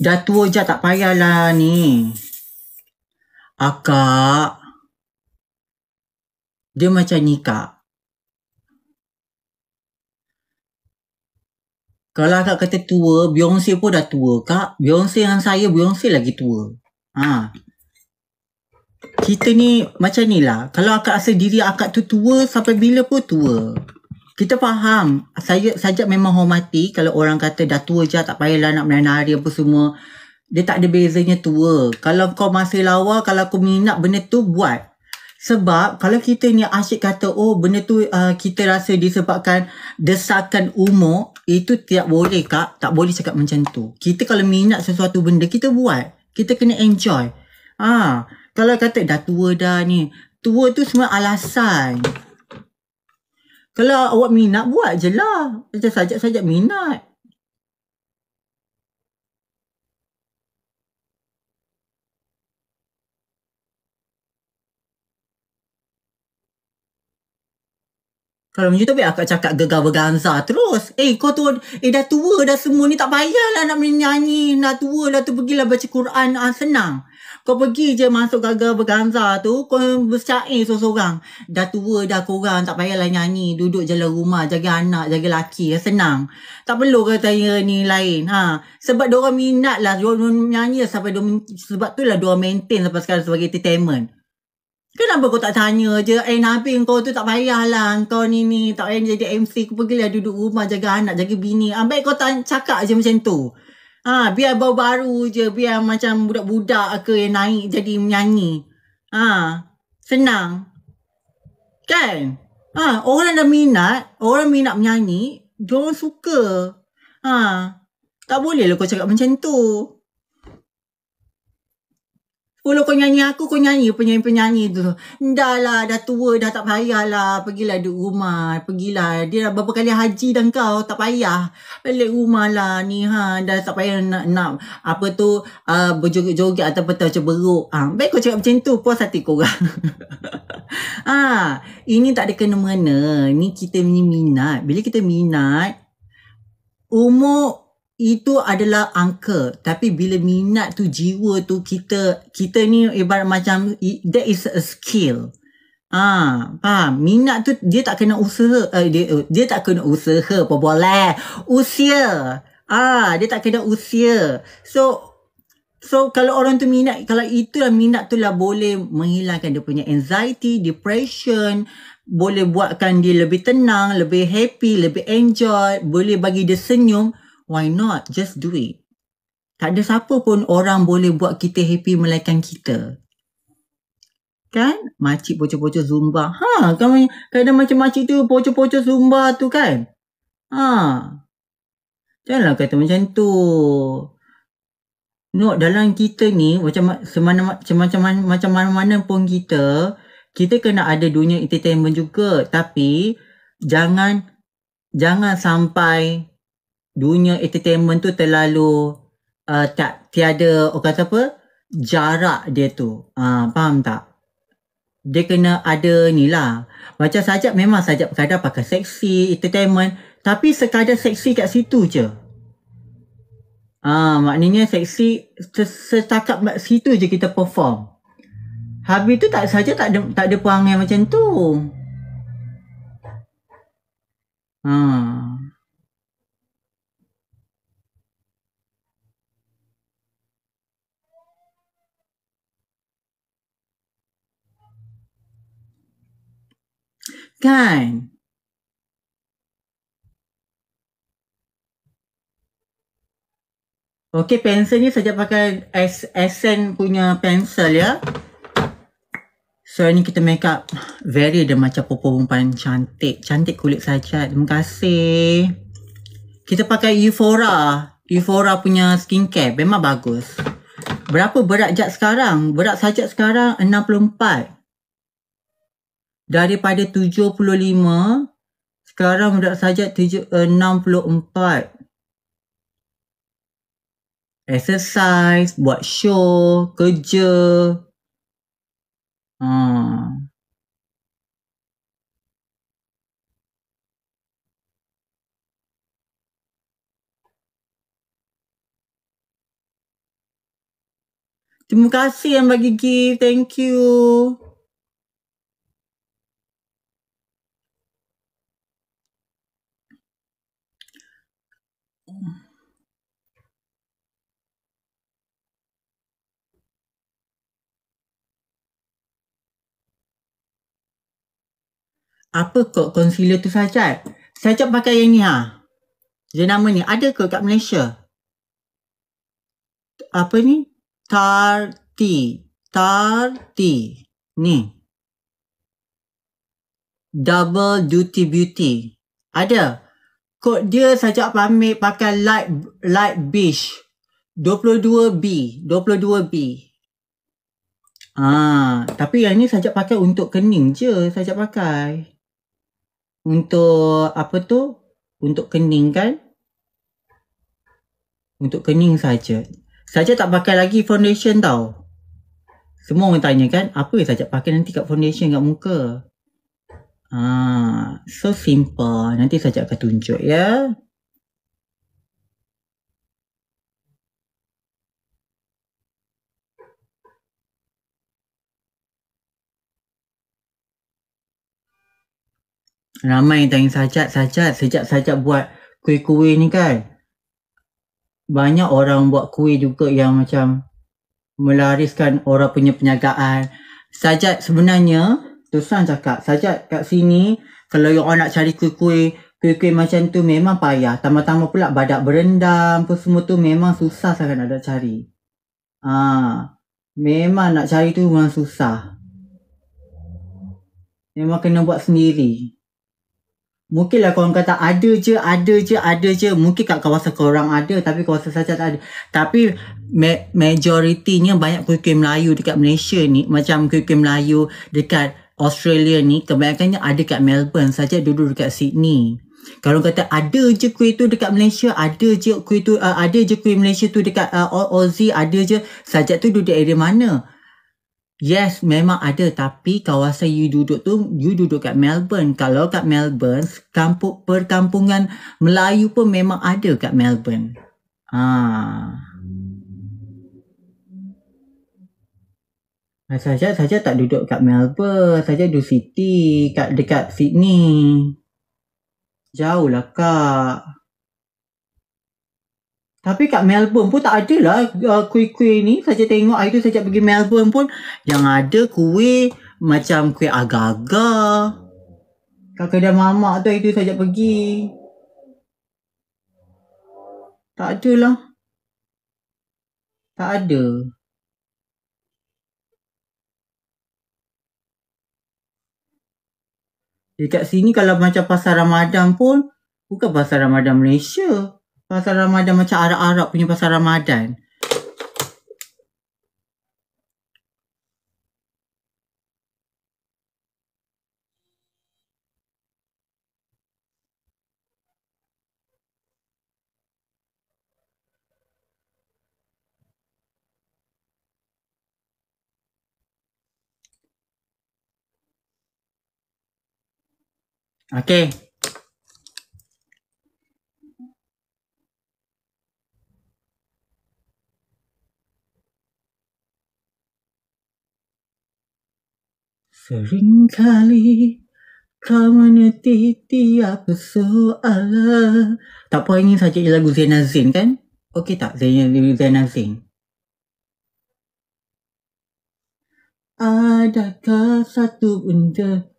Dah tua je tak payahlah ni. Akak. Dia macam ni kak. Kalau akak kata tua, Beyonce pun dah tua kak. Beyonce dengan saya, Beyonce lagi tua. Ha. Kita ni macam ni lah. Kalau akak rasa diri akak tu tua, sampai bila pun tua kita faham saya sajak memang hormati kalau orang kata dah tua je tak payahlah nak menari apa semua dia tak ada bezanya tua kalau kau masih lawa kalau kau minat benda tu buat sebab kalau kita ni asyik kata oh benda tu uh, kita rasa disebabkan desakan umur itu tidak boleh kak tak boleh cakap macam tu kita kalau minat sesuatu benda kita buat kita kena enjoy ah ha, kalau kata dah tua dah ni tua tu semua alasan kalau awak minat, buat je lah. Saja-saja minat. Kalau macam tu biar akak cakap gegar berganza terus. Eh kau tu eh dah tua dah semua ni tak payahlah nak menyanyi. Dah tua lah tu pergilah baca Quran ah, senang. Kau pergi je masuk gegar berganza tu kau bercair seorang-seorang. Dah tua dah kau orang tak payahlah nyanyi. Duduk je dalam rumah jaga anak jaga laki ya, senang. Tak perlu kau tanya ni lain. Ha. Sebab diorang minat lah. Diorang nyanyi sampai diorang, sebab tu lah diorang maintain sampai sekarang sebagai entertainment. Kenapa kau tak tanya je Eh Nabi kau tu tak payahlah Kau ni ni Tak payah jadi MC Kau lah duduk rumah Jaga anak Jaga bini ha, Baik kau tanya, cakap je macam tu ha, Biar baru-baru je Biar macam budak-budak ke Yang naik jadi menyanyi ha, Senang Kan ha, Orang ada minat Orang minat menyanyi Diorang suka ha, Tak boleh lah kau cakap macam tu kalau kau nyanyi aku, kau nyanyi penyanyi-penyanyi tu. Dah lah, dah tua, dah tak lah Pergilah duduk rumah. Pergilah. Dia dah berapa kali haji dan kau, tak payah. Balik rumah lah ni, ha. Dah tak payah nak, nak apa tu, uh, berjoget-joget atau betul macam beruk. Ha. Ah, baik kau cakap macam tu, puas hati korang. ha. Ini tak ada kena-mengena. Ni kita ni minat. Bila kita minat, umur itu adalah angka tapi bila minat tu jiwa tu kita kita ni ibarat macam that is a skill ah ha, faham minat tu dia tak kena usaha eh dia dia tak kena usaha apa boleh usia ah ha, dia tak kena usia so So kalau orang tu minat, kalau itulah minat tu lah boleh menghilangkan dia punya anxiety, depression, boleh buatkan dia lebih tenang, lebih happy, lebih enjoy, boleh bagi dia senyum, Why not? Just do it. Tak ada siapa pun orang boleh buat kita happy melainkan kita. Kan? Makcik pocok-pocok zumba. Ha, kan kadang macam makcik tu pocok-pocok zumba tu kan? Ha. Janganlah kata macam tu. No, dalam kita ni macam semana macam macam macam mana-mana pun kita, kita kena ada dunia entertainment juga tapi jangan jangan sampai dunia entertainment tu terlalu uh, tak tiada orang kata apa jarak dia tu uh, faham tak dia kena ada ni lah macam sajak memang sajak kadang pakai seksi entertainment tapi sekadar seksi kat situ je Ah, uh, maknanya seksi setakat situ je kita perform habis tu tak saja tak ada, tak ada perangai macam tu Hmm. kan Okey, pensel ni saja pakai SN punya pensel ya. So, ini kita make up very ada macam popo perempuan cantik. Cantik kulit saja. Terima kasih. Kita pakai Euphora. Euphora punya skincare. Memang bagus. Berapa berat jat sekarang? Berat sajak sekarang 64 daripada 75 sekarang budak sajat eh, 64 exercise, buat show, kerja. Ha. Terima kasih yang bagi gift. Thank you. Apa kot concealer tu Sajat? Sajat pakai yang ni ha? Dia nama ni. Ada ke kat Malaysia? Apa ni? Tarti. Tarti. Ni. Double Duty Beauty. Ada? Kod dia sajak pamit pakai light light beige. 22B, 22B. Ah, tapi yang ni sajak pakai untuk kening je, sajak pakai. Untuk apa tu? Untuk kening kan? Untuk kening saja. sajak tak pakai lagi foundation tau. Semua orang tanya kan, apa yang sajak pakai nanti kat foundation kat muka? Ah, so simple. Nanti saja akan tunjuk ya. Ramai yang tanya sajat sajat sejak sajat buat kuih-kuih ni kan. Banyak orang buat kuih juga yang macam melariskan orang punya penyagaan. Sajak sebenarnya Tuan cakap saja kat sini kalau you nak cari kuih-kuih kuih-kuih macam tu memang payah. Tama-tama pula badak berendam pun semua tu memang susah sangat nak cari. Ah, memang nak cari tu memang susah. Memang kena buat sendiri. Mungkinlah korang kata ada je, ada je, ada je. Mungkin kat kawasan korang ada tapi kawasan saja tak ada. Tapi ma- majoritinya banyak kuih-kuih Melayu dekat Malaysia ni. Macam kuih-kuih Melayu dekat Australia ni kebanyakannya ada kat Melbourne saja duduk dekat Sydney. Kalau kata ada je kuih tu dekat Malaysia, ada je kuih tu uh, ada je kuih Malaysia tu dekat uh, Aussie ada je. saja tu duduk area mana? Yes, memang ada tapi kawasan you duduk tu you duduk kat Melbourne. Kalau kat Melbourne, kampung perkampungan Melayu pun memang ada kat Melbourne. Ah. Ah, saja saja tak duduk kat Melbourne, saja duduk city, kat dekat Sydney. Jauh lah kak. Tapi kat Melbourne pun tak ada lah uh, kuih-kuih ni. Saja tengok hari tu saja pergi Melbourne pun yang ada kuih macam kuih agak-agak. Kat kedai mamak tu hari tu saja pergi. Tak ada lah. Tak ada. Dekat sini kalau macam pasar Ramadan pun, bukan pasar Ramadan Malaysia. Pasar Ramadan macam Arab-Arab punya pasar Ramadan. Okay. Seringkali kau mengerti tiap soalan. Tak apa, ini saja lagu Zain Azin kan? Okey tak Zain Zain Azin? Adakah satu benda